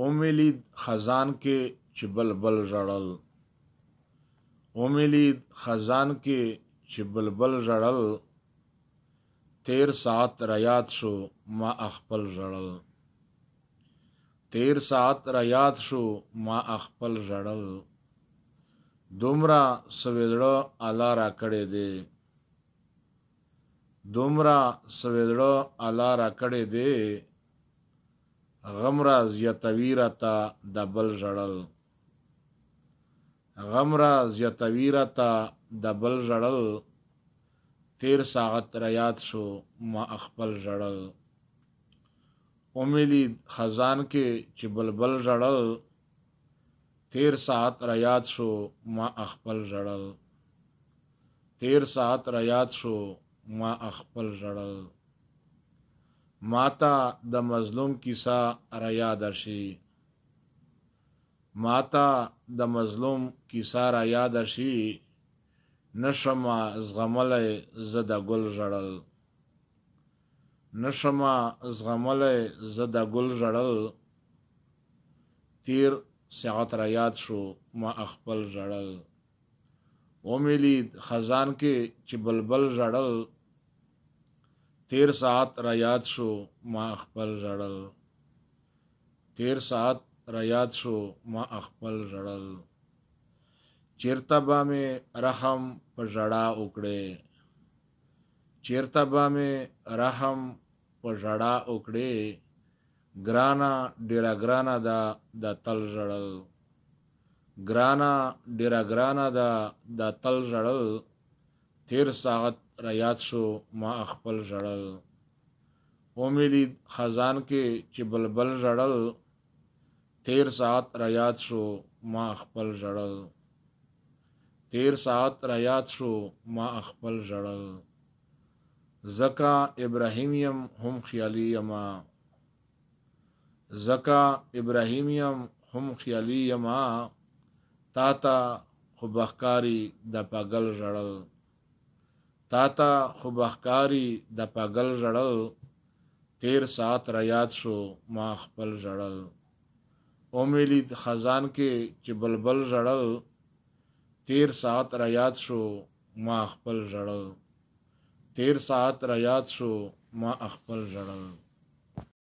اوملید خزان کې چې بلبل رړل اوملید خزان کې چې بلبل رړل تیر ساعت ریاد شو ما خپل رړل تیر ساعت ریاد شو ما خپل رړل دومره سویدړه الله را کړې دی دومره سویدړه الله را کړې دی غم را زیاتوي راته د بل ژړل غم را زیاتوي راته د بل ژړل تیر ساعت را یاد شو ما خپل ژړل اوملی خزان کې چې بلبل ژړل تیر ساعت را یاد شو ما خپل ژړل تیر ساعت را یاد شو ما خپل ژړل ماتا د مظلوم کیسه را یاد شي ماتا د مظلوم کیسه را یاد شي نشما زغملې زد ګل ژړل نشما زغملې زد ګل ژړل تیر سعت را یاد شو ما خپل ژړل وملید خزان کې چې بلبل ژړل تیر ساعت را یاد شو ما خپل رړل تیر ساعت را یاد شو ما خپل رړل چیرته به مې رحم په ژړا وکړې چیرته به مې رحم په ژړا وکړې ګرانا ډیرا ګرانا دا د تل ژړل ګرانا ډیرا ګرانا دا د تل ژړل تیر ساعت را یاد شو ما خپل ژړل ومې لید خزان کې چې بلبل ژړل تیر ساعت را یاد شو ما خپل ژړل تیر ساعت را یاد شو ما خپل ژړل زکا ابراهیم یم هم خیالي یما زکا ابراهیم یم هم خیالي یما تا تا خو بخکاری د پاگل ژړل تا ته خو بخکاری د پاگل ژړل تیر سات را یاد شو ما خپل ژړل اومېلی خزان کې چې بلبل ژړل تیر سات را یاد شو ما خپل ژړل تیر سات را یاد شو ما خپل ژړل